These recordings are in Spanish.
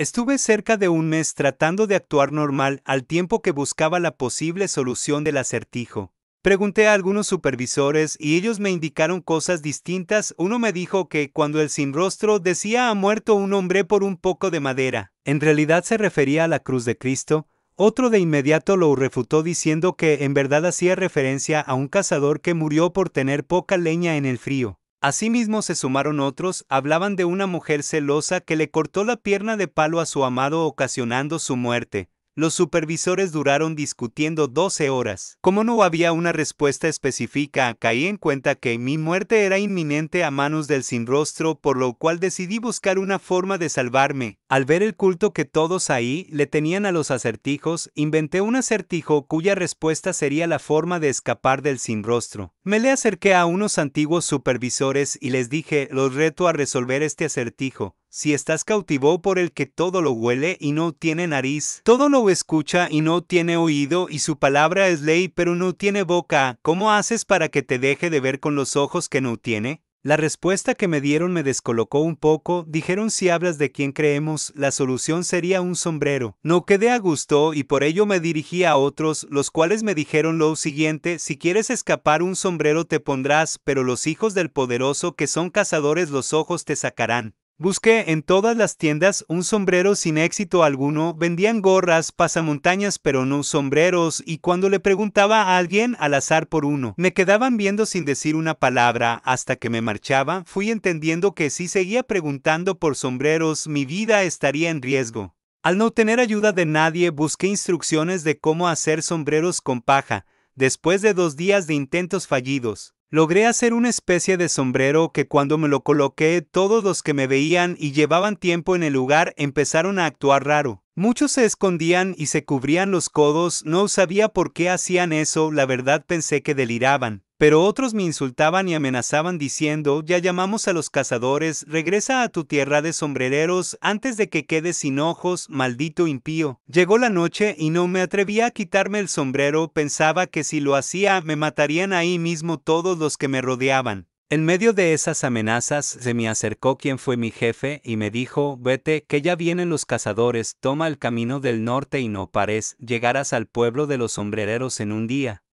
Estuve cerca de un mes tratando de actuar normal al tiempo que buscaba la posible solución del acertijo. Pregunté a algunos supervisores y ellos me indicaron cosas distintas. Uno me dijo que cuando el sin rostro decía ha muerto un hombre por un poco de madera, en realidad se refería a la cruz de Cristo. Otro de inmediato lo refutó diciendo que en verdad hacía referencia a un cazador que murió por tener poca leña en el frío. Asimismo se sumaron otros, hablaban de una mujer celosa que le cortó la pierna de palo a su amado ocasionando su muerte, los supervisores duraron discutiendo 12 horas. Como no había una respuesta específica, caí en cuenta que mi muerte era inminente a manos del sin rostro, por lo cual decidí buscar una forma de salvarme. Al ver el culto que todos ahí le tenían a los acertijos, inventé un acertijo cuya respuesta sería la forma de escapar del sin rostro. Me le acerqué a unos antiguos supervisores y les dije, los reto a resolver este acertijo si estás cautivo por el que todo lo huele y no tiene nariz, todo lo escucha y no tiene oído y su palabra es ley pero no tiene boca, ¿cómo haces para que te deje de ver con los ojos que no tiene? La respuesta que me dieron me descolocó un poco, dijeron si hablas de quien creemos, la solución sería un sombrero. No quedé a gusto y por ello me dirigí a otros, los cuales me dijeron lo siguiente, si quieres escapar un sombrero te pondrás, pero los hijos del poderoso que son cazadores los ojos te sacarán. Busqué en todas las tiendas un sombrero sin éxito alguno, vendían gorras, pasamontañas, pero no sombreros, y cuando le preguntaba a alguien al azar por uno, me quedaban viendo sin decir una palabra hasta que me marchaba, fui entendiendo que si seguía preguntando por sombreros mi vida estaría en riesgo. Al no tener ayuda de nadie, busqué instrucciones de cómo hacer sombreros con paja, después de dos días de intentos fallidos. Logré hacer una especie de sombrero que cuando me lo coloqué todos los que me veían y llevaban tiempo en el lugar empezaron a actuar raro. Muchos se escondían y se cubrían los codos, no sabía por qué hacían eso, la verdad pensé que deliraban. Pero otros me insultaban y amenazaban diciendo, ya llamamos a los cazadores, regresa a tu tierra de sombrereros antes de que quedes sin ojos, maldito impío. Llegó la noche y no me atrevía a quitarme el sombrero, pensaba que si lo hacía me matarían ahí mismo todos los que me rodeaban. En medio de esas amenazas se me acercó quien fue mi jefe y me dijo, vete, que ya vienen los cazadores, toma el camino del norte y no pares, llegarás al pueblo de los sombrereros en un día.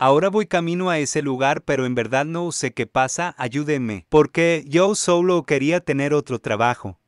Ahora voy camino a ese lugar, pero en verdad no sé qué pasa, ayúdenme, porque yo solo quería tener otro trabajo.